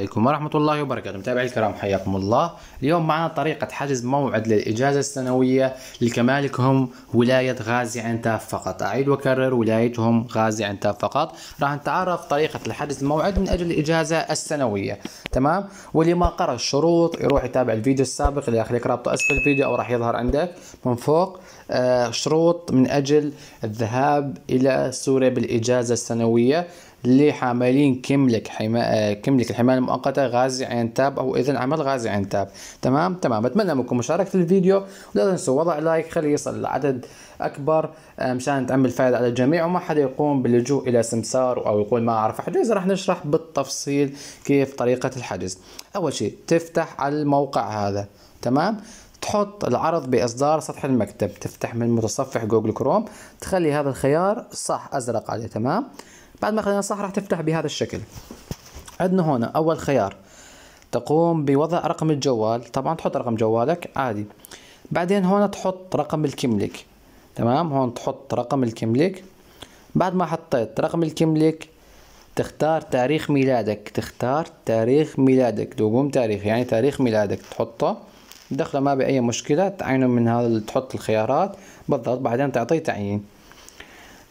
عليكم ورحمة الله وبركاته متابعي الكرام حياكم الله اليوم معنا طريقة حجز موعد للإجازة السنوية لكمالكهم ولاية غازي عنتاب فقط أعيد وأكرر ولايتهم غازي عنتاب فقط راح نتعرف طريقة لحجز الموعد من أجل الإجازة السنوية تمام واللي ما قرأ الشروط يروح يتابع الفيديو السابق اللي أخليك رابطه أسفل الفيديو أو راح يظهر عندك من فوق آه شروط من أجل الذهاب إلى سوريا بالإجازة السنوية لحاملين كملك حما... آه، كملك الحماية مؤقتة غازي تاب أو إذن عمل غازي عين تاب تمام تمام بتمنى منكم مشاركة الفيديو ولا تنسوا وضع لايك خليه يصل لعدد أكبر آه، مشان تعمل فائدة على الجميع وما حدا يقوم باللجوء إلى سمسار أو يقول ما أعرف حجز راح نشرح بالتفصيل كيف طريقة الحجز أول شيء تفتح على الموقع هذا تمام تحط العرض بإصدار سطح المكتب تفتح من متصفح جوجل كروم تخلي هذا الخيار صح أزرق عليه تمام بعد ما خلينا صح راح تفتح بهذا الشكل عندنا هنا أول خيار تقوم بوضع رقم الجوال طبعا تحط رقم جوالك عادي بعدين هون تحط رقم الكملك تمام هون تحط رقم الكملك بعد ما حطيت رقم الكملك تختار تاريخ ميلادك تختار تاريخ ميلادك دوقوم تاريخ يعني تاريخ ميلادك تحطه دخله ما بأي مشكلة تعينه من هذا تحط الخيارات بالضبط بعدين تعطيه تعيين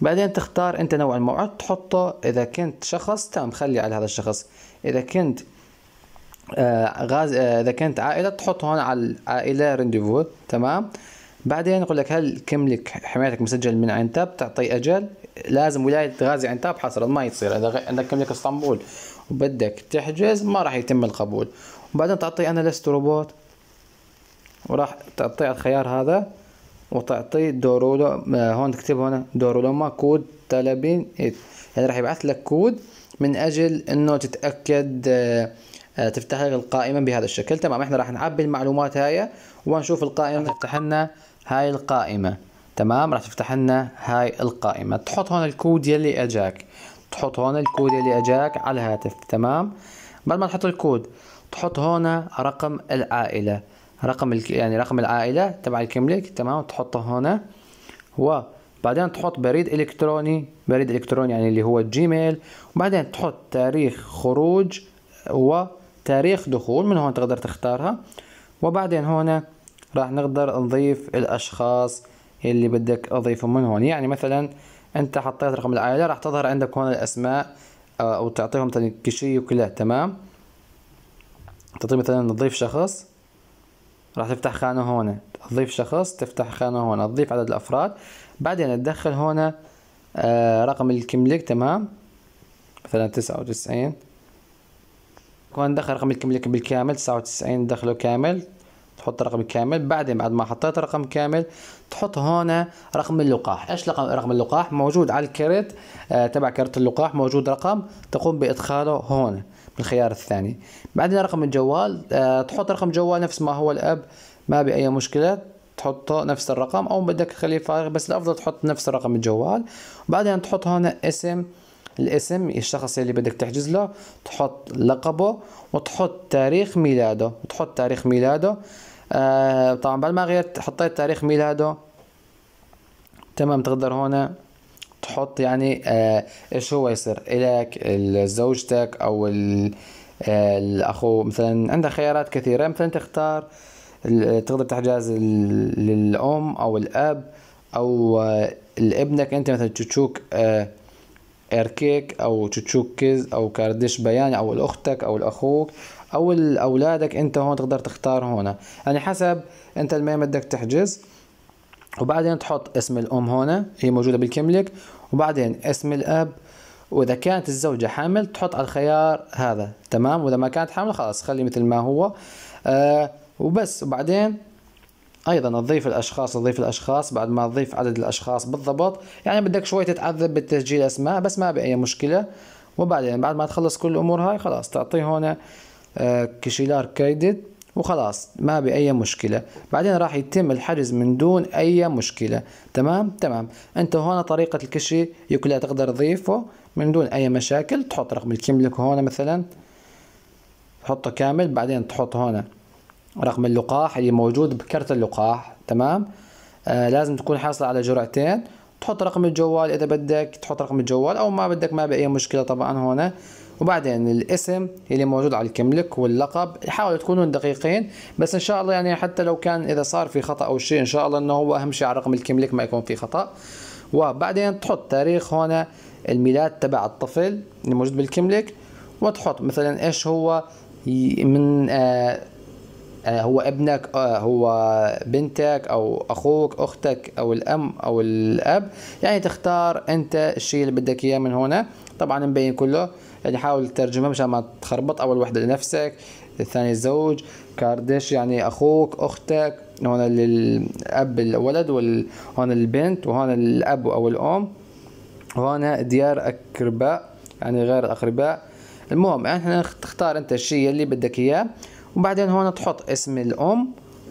بعدين تختار انت نوع الموعد تحطه اذا كنت شخص تم خلي على هذا الشخص اذا كنت آه غاز آه اذا كنت عائله تحط هون على العائله رينديفو تمام بعدين يقول لك هل كملك حمايتك مسجل من عنتاب تعطي اجل لازم ولايه غازي عنتاب حصرا ما يصير اذا عندك كملك اسطنبول وبدك تحجز ما راح يتم القبول وبعدين تعطي انا لست روبوت وراح تعطي الخيار هذا وتعطي دورولا آه، هون تكتب هنا دورولوما كود طلبين إيه. يعني راح يبعث لك كود من اجل انه تتاكد آه، آه، تفتح لك القائمه بهذا الشكل تمام احنا راح نعبي المعلومات هاي ونشوف القائمه تفتح لنا هاي القائمه تمام راح تفتح لنا هاي القائمه تحط هون الكود يلي اجاك تحط هون الكود يلي اجاك على الهاتف تمام بعد ما تحط الكود تحط هون رقم العائله رقم يعني رقم العائله تبع الكملك تمام تحطه هنا وبعدين تحط بريد الكتروني بريد الكتروني يعني اللي هو الجيميل وبعدين تحط تاريخ خروج وتاريخ دخول من هون تقدر تختارها وبعدين هنا راح نقدر نضيف الاشخاص اللي بدك اضيفهم من هون يعني مثلا انت حطيت رقم العائله راح تظهر عندك هون الاسماء آه، او تعطيهم شيء وكله تمام تعطي مثلا نضيف شخص راح تفتح خانة هون تضيف شخص تفتح خانة هون تضيف عدد الأفراد بعدين تدخل هون آه، رقم الكملك تمام مثلا تسعة وتسعين دخل رقم الكملك بالكامل تسعة وتسعين دخله كامل تحط رقم كامل بعدين بعد ما حطيت الرقم كامل تحط هنا رقم اللقاح ايش رقم اللقاح موجود على الكرت آه، تبع كرت اللقاح موجود رقم تقوم بادخاله هون بالخيار الثاني بعدين رقم الجوال آه، تحط رقم جوال نفس ما هو الاب ما بأي مشكلة تحطه نفس الرقم او بدك تخليه فارغ بس الافضل تحط نفس رقم الجوال وبعدين تحط هنا اسم الاسم الشخص اللي بدك تحجز له تحط لقبه وتحط تاريخ ميلاده وتحط تاريخ ميلاده آه طبعا بعد ما غيرت حطيت تاريخ ميلاده تمام تقدر هنا تحط يعني آه ايش هو يصير الك زوجتك او آه، الاخو مثلا عندها خيارات كثيره مثلا تختار تقدر تحجز للام او الاب او آه، لابنك انت مثلا تشوك آه إركيك أو تشوكيز أو كارديش بياني أو الأختك أو الأخوك أو أولادك أنت هون تقدر تختار هون يعني حسب أنت المين بدك تحجز وبعدين تحط اسم الأم هون هي موجودة بالكملك وبعدين اسم الأب وإذا كانت الزوجة حامل تحط على الخيار هذا تمام وإذا ما كانت حامل خلاص خلي مثل ما هو آه وبس وبعدين ايضا تضيف الاشخاص تضيف الاشخاص بعد ما تضيف عدد الاشخاص بالضبط يعني بدك شوي تتعذب بالتسجيل اسماء بس ما باي مشكله وبعدين بعد ما تخلص كل الامور هاي خلاص تعطيه هون آه، كشيلار كريدت وخلاص ما بأي مشكلة بعدين راح يتم الحجز من دون أي مشكلة تمام تمام أنت هون طريقة الكشي يوكلا تقدر تضيفه من دون أي مشاكل تحط رقم الكملك هون مثلا تحطه كامل بعدين تحط هون رقم اللقاح اللي موجود بكرت اللقاح تمام آه لازم تكون حاصل على جرعتين تحط رقم الجوال اذا بدك تحط رقم الجوال او ما بدك ما بأي مشكله طبعا هون وبعدين الاسم اللي موجود على الكملك واللقب حاولوا تكونوا دقيقين بس ان شاء الله يعني حتى لو كان اذا صار في خطا او شيء ان شاء الله انه هو اهم شيء على رقم الكملك ما يكون في خطا وبعدين تحط تاريخ هون الميلاد تبع الطفل اللي موجود بالكملك وتحط مثلا ايش هو من آه آه، هو ابنك آه، هو بنتك او اخوك اختك او الام او الاب يعني تختار انت الشيء اللي بدك اياه من هنا طبعا مبين كله يعني حاول ترجمه مشان ما تخربط اول وحده لنفسك الثاني الزوج كاردش يعني اخوك اختك هون الاب الولد وهون البنت وهون الاب او الام وهون ديار اقرباء يعني غير الاقرباء المهم يعني احنا تختار انت الشيء اللي بدك اياه وبعدين هون تحط اسم الام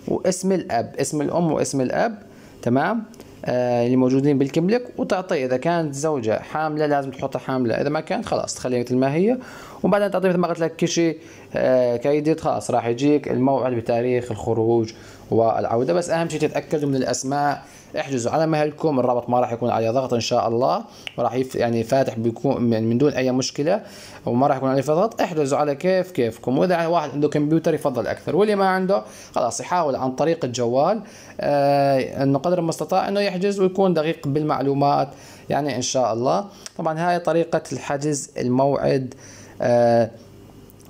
واسم الاب اسم الام واسم الاب تمام آه اللي موجودين بالكملك وتعطيه اذا كانت زوجه حامله لازم تحطها حامله اذا ما كانت خلاص تخليها مثل ما هي ومن بعد تعطي مثل ما قلت لك كل شيء آه، كيديت خلاص راح يجيك الموعد بتاريخ الخروج والعوده بس اهم شيء تتاكدوا من الاسماء احجزوا على مهلكم الرابط ما راح يكون عليه ضغط ان شاء الله وراح يف يعني فاتح بيكون من دون اي مشكله وما راح يكون عليه ضغط احجزوا على كيف كيفكم واذا واحد عنده كمبيوتر يفضل اكثر واللي ما عنده خلاص يحاول عن طريق الجوال آه انه قدر المستطاع انه يحجز ويكون دقيق بالمعلومات يعني ان شاء الله طبعا هاي طريقه الحجز الموعد آه،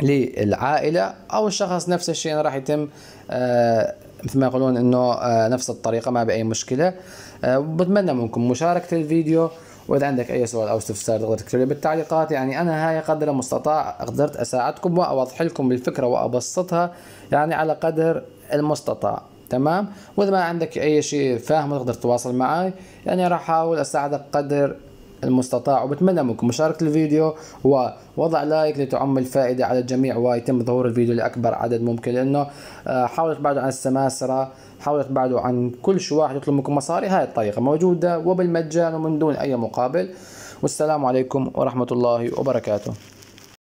للعائلة أو الشخص نفس الشيء راح يتم آه، مثل ما يقولون انه آه، نفس الطريقه ما باي مشكله بتمنى منكم مشاركه الفيديو واذا عندك اي سؤال او استفسار تقدر تكتب لي بالتعليقات يعني انا هاي قدر المستطاع قدرت اساعدكم واوضح لكم الفكره وابسطها يعني على قدر المستطاع تمام واذا ما عندك اي شيء فاهم تقدر تتواصل معي يعني راح احاول اساعدك قدر المستطاع وبتمنى منكم مشاركة الفيديو ووضع لايك لتعم الفائدة على الجميع ويتم ظهور الفيديو لأكبر عدد ممكن لأنه آه، حاولت تبعدوا عن السماسرة حاولت تبعدوا عن كل شو واحد يطلب منكم مصاري هاي الطريقة موجودة وبالمجان ومن دون أي مقابل والسلام عليكم ورحمة الله وبركاته